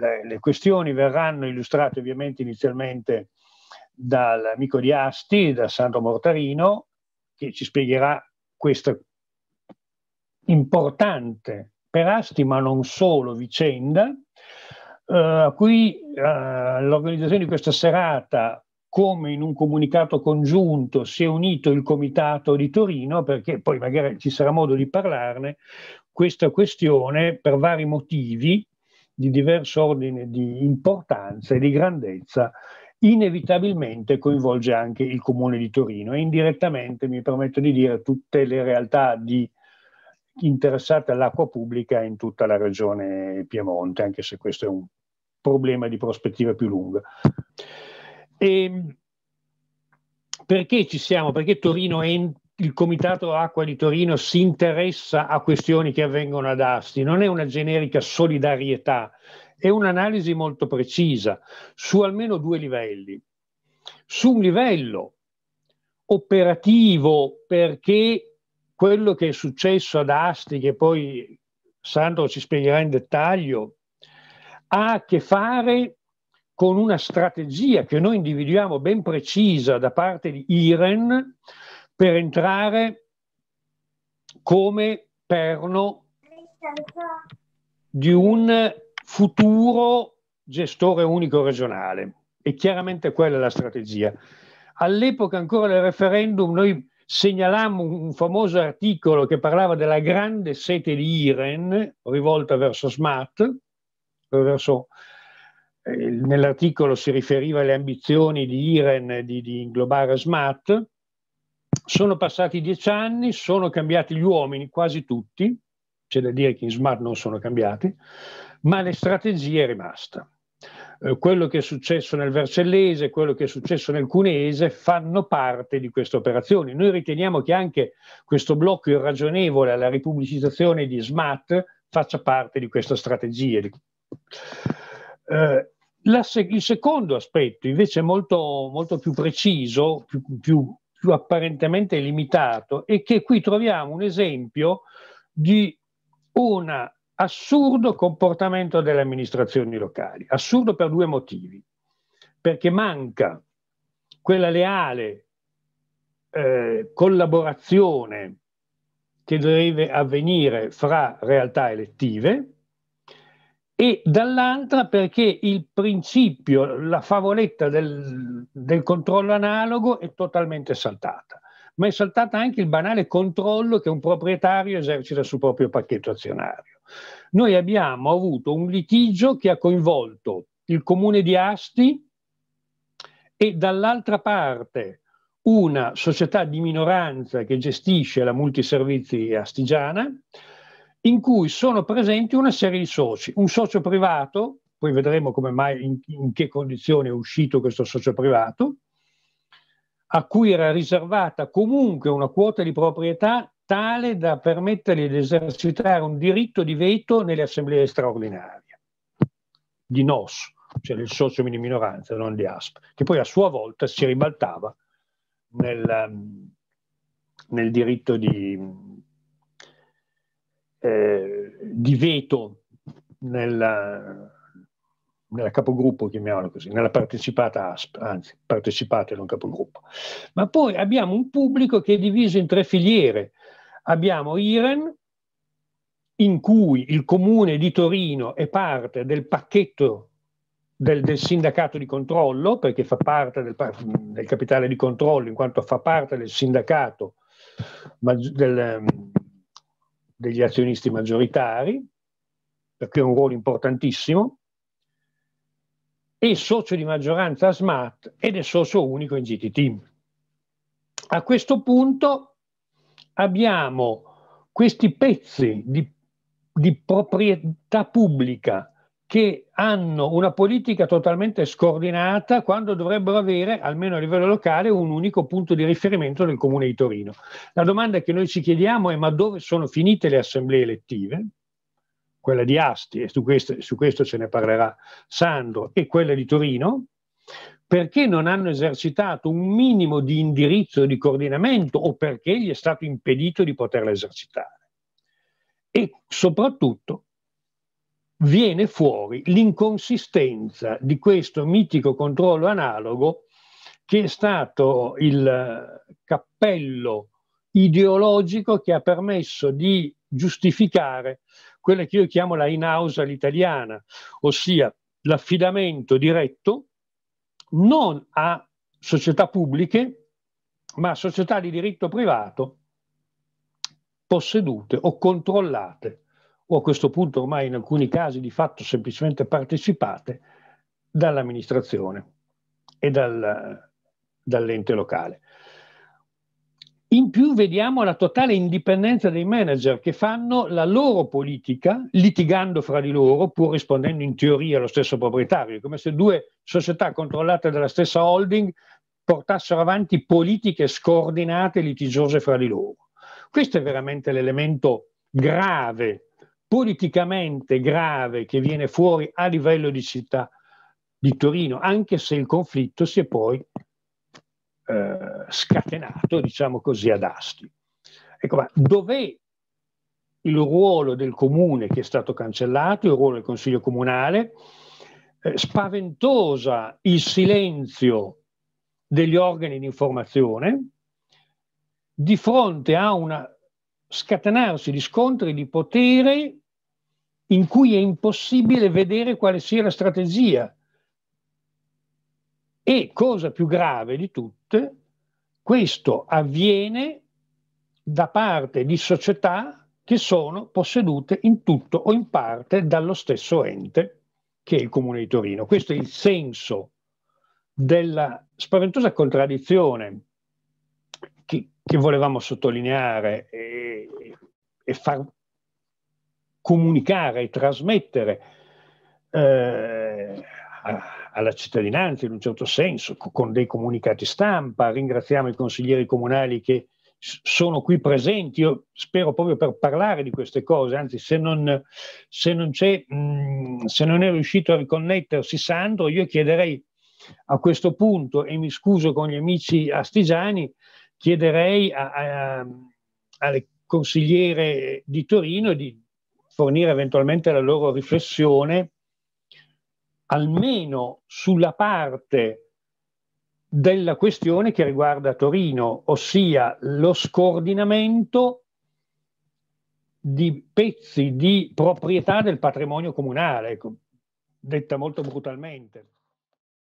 Le, le questioni verranno illustrate ovviamente inizialmente dall'amico di Asti, da Sandro Mortarino, che ci spiegherà questa importante per Asti, ma non solo, vicenda, eh, a uh, cui uh, l'organizzazione di questa serata, come in un comunicato congiunto, si è unito il Comitato di Torino, perché poi magari ci sarà modo di parlarne, questa questione per vari motivi di diverso ordine di importanza e di grandezza inevitabilmente coinvolge anche il comune di Torino e indirettamente, mi permetto di dire, tutte le realtà di, interessate all'acqua pubblica in tutta la regione Piemonte, anche se questo è un problema di prospettiva più lunga. E ehm, perché ci siamo? Perché Torino en- il Comitato Acqua di Torino si interessa a questioni che avvengono ad Asti, non è una generica solidarietà, è un'analisi molto precisa su almeno due livelli. Su un livello operativo perché quello che è successo ad Asti, che poi Sandro ci spiegherà in dettaglio, ha a che fare con una strategia che noi individuiamo ben precisa da parte di IREN per entrare come perno di un futuro gestore unico regionale. E chiaramente quella è la strategia. All'epoca ancora del referendum noi segnalammo un famoso articolo che parlava della grande sete di Iren rivolta verso Smart, verso, eh, nell'articolo si riferiva alle ambizioni di Iren di, di inglobare Smart, sono passati dieci anni, sono cambiati gli uomini, quasi tutti, c'è da dire che in smart non sono cambiati, ma la strategia è rimasta. Eh, quello che è successo nel Vercellese, quello che è successo nel Cunese fanno parte di queste operazioni. Noi riteniamo che anche questo blocco irragionevole alla ripubblicizzazione di SMAT faccia parte di questa strategia. Eh, la, il secondo aspetto, invece molto, molto più preciso, più, più più apparentemente limitato e che qui troviamo un esempio di un assurdo comportamento delle amministrazioni locali, assurdo per due motivi, perché manca quella leale eh, collaborazione che deve avvenire fra realtà elettive e dall'altra perché il principio, la favoletta del, del controllo analogo è totalmente saltata ma è saltata anche il banale controllo che un proprietario esercita sul proprio pacchetto azionario. Noi abbiamo avuto un litigio che ha coinvolto il comune di Asti e dall'altra parte una società di minoranza che gestisce la multiservizi astigiana in cui sono presenti una serie di soci, un socio privato, poi vedremo come mai, in, in che condizioni è uscito questo socio privato, a cui era riservata comunque una quota di proprietà tale da permettergli di esercitare un diritto di veto nelle assemblee straordinarie di NOS, cioè del socio di minoranza, non di ASP, che poi a sua volta si ribaltava nel, ehm, nel diritto di, eh, di veto nella, nella capogruppo, chiamiamola così, nella partecipata ASP, anzi partecipate un capogruppo. Ma poi abbiamo un pubblico che è diviso in tre filiere. Abbiamo IREN, in cui il comune di Torino è parte del pacchetto del, del sindacato di controllo, perché fa parte del, del, capitale di controllo, in quanto fa parte del sindacato del, degli azionisti maggioritari, perché è un ruolo importantissimo, e socio di maggioranza a SMART ed è socio unico in GTT. A questo punto abbiamo questi pezzi di, di proprietà pubblica che hanno una politica totalmente scordinata quando dovrebbero avere, almeno a livello locale, un unico punto di riferimento nel Comune di Torino. La domanda che noi ci chiediamo è ma dove sono finite le assemblee elettive? Quella di Asti, e su questo, su questo ce ne parlerà Sandro, e quella di Torino, perché non hanno esercitato un minimo di indirizzo di coordinamento o perché gli è stato impedito di poterla esercitare. E soprattutto viene fuori l'inconsistenza di questo mitico controllo analogo che è stato il eh, cappello ideologico che ha permesso di giustificare quella che io chiamo la in-house all'italiana, ossia l'affidamento diretto non a società pubbliche, ma a società di diritto privato possedute o controllate o a questo punto ormai in alcuni casi di fatto semplicemente partecipate dall'amministrazione e dal, dall'ente locale. In più vediamo la totale indipendenza dei manager che fanno la loro politica litigando fra di loro pur rispondendo in teoria allo stesso proprietario, come se due società controllate dalla stessa holding portassero avanti politiche scordinate e litigiose fra di loro. Questo è veramente l'elemento grave politicamente grave che viene fuori a livello di città di Torino, anche se il conflitto si è poi eh, scatenato, diciamo così, ad Asti. Ecco, ma dov'è il ruolo del comune che è stato cancellato, il ruolo del Consiglio Comunale? Eh, spaventosa il silenzio degli organi di informazione di fronte a una scatenarsi di scontri di potere in cui è impossibile vedere quale sia la strategia. E cosa più grave di tutte, questo avviene da parte di società che sono possedute in tutto o in parte dallo stesso ente che è il Comune di Torino. Questo è il senso della spaventosa contraddizione che, che volevamo sottolineare e, e, far comunicare e trasmettere eh, a, alla cittadinanza in un certo senso, con dei comunicati stampa. Ringraziamo i consiglieri comunali che sono qui presenti, io spero proprio per parlare di queste cose, anzi se non, se non, mh, mm, se non è riuscito a riconnettersi Sandro, io chiederei a questo punto, e mi scuso con gli amici astigiani, chiederei a, a, alle consigliere di Torino di fornire eventualmente la loro riflessione almeno sulla parte della questione che riguarda Torino, ossia lo scordinamento di pezzi di proprietà del patrimonio comunale, ecco, detta molto brutalmente.